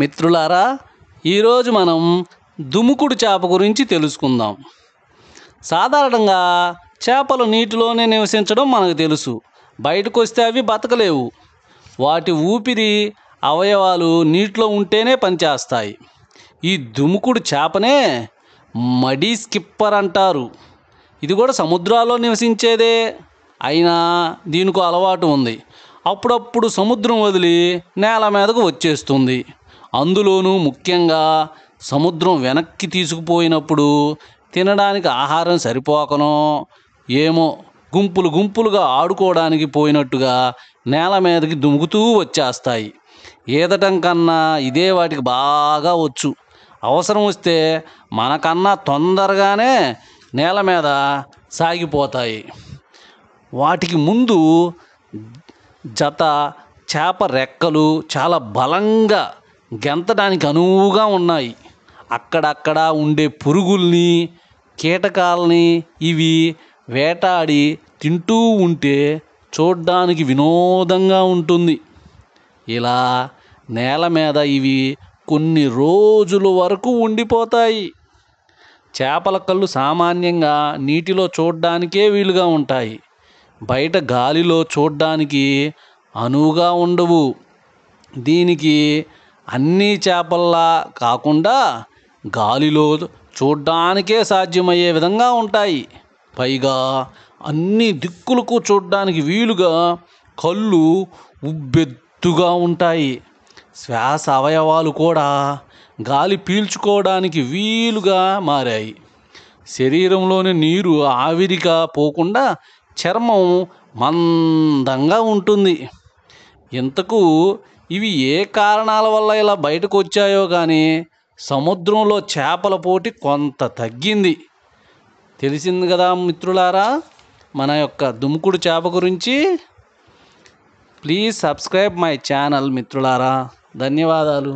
మిత్రులారా ఈరోజు మనం దుముకుడు చేప గురించి తెలుసుకుందాం సాధారణంగా చేపలు నీటిలోనే నివసించడం మనకు తెలుసు బయటకు వస్తే అవి బతకలేవు వాటి ఊపిరి అవయవాలు నీటిలో ఉంటేనే పనిచేస్తాయి ఈ దుముకుడు చేపనే మడీ స్కిప్పర్ అంటారు ఇది కూడా సముద్రాల్లో నివసించేదే అయినా దీనికో అలవాటు ఉంది అప్పుడప్పుడు సముద్రం వదిలి నేల మీదకు వచ్చేస్తుంది అందులోనూ ముఖ్యంగా సముద్రం వెనక్కి తీసుకుపోయినప్పుడు తినడానికి ఆహారం సరిపోకనో ఏమో గుంపులు గుంపులుగా ఆడుకోవడానికి పోయినట్టుగా నేల మీదకి దుముకుతూ వచ్చేస్తాయి ఈదటం కన్నా ఇదే వాటికి బాగా వచ్చు అవసరం వస్తే మనకన్నా తొందరగానే నేల మీద సాగిపోతాయి వాటికి ముందు జత చేప రెక్కలు చాలా బలంగా గెంతడానికి అనువుగా ఉన్నాయి అక్కడక్కడ ఉండే పురుగుల్ని కీటకాలని ఇవి వేటాడి తింటూ ఉంటే చూడ్డానికి వినోదంగా ఉంటుంది ఇలా నేల మీద ఇవి కొన్ని రోజుల వరకు ఉండిపోతాయి చేపల కళ్ళు సామాన్యంగా నీటిలో చూడ్డానికే వీలుగా ఉంటాయి బయట గాలిలో చూడ్డానికి అనువుగా ఉండవు దీనికి అన్ని చేపల్లా కాకుండా గాలిలో చూడ్డానికే సాధ్యమయ్యే విధంగా ఉంటాయి పైగా అన్ని దిక్కులకు చూడ్డానికి వీలుగా కళ్ళు ఉబ్బెత్తుగా ఉంటాయి శ్వాస అవయవాలు కూడా గాలి పీల్చుకోవడానికి వీలుగా మారాయి శరీరంలోని నీరు ఆవిరిగా పోకుండా చర్మం మందంగా ఉంటుంది ఇంతకు ఇవి ఏ కారణాల వల్ల ఇలా బయటకు వచ్చాయో కానీ సముద్రంలో చేపల పోటీ కొంత తగ్గింది తెలిసింది కదా మిత్రులారా మన యొక్క దుమ్ముకుడు చేప గురించి ప్లీజ్ సబ్స్క్రైబ్ మై ఛానల్ మిత్రులారా ధన్యవాదాలు